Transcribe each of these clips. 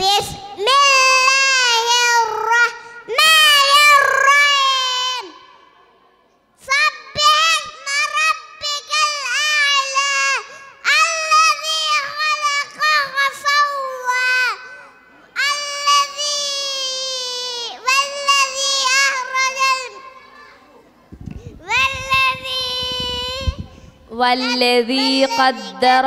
بسم الله الرحمن الرحيم سبح اسم ربك الأعلى الذي خلق فسوى الذي والذي أخرج والذي والذي قدر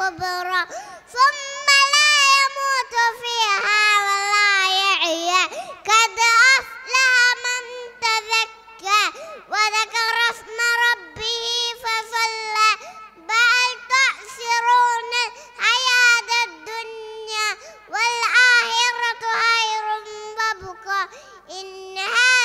كبرى ثم لا يموت فيها ولا يعيا قد أفلح من تزكى وذكر اسم ربه فصلى بل تأسرون حياة الدنيا والآخرة خير وابقى إن هذا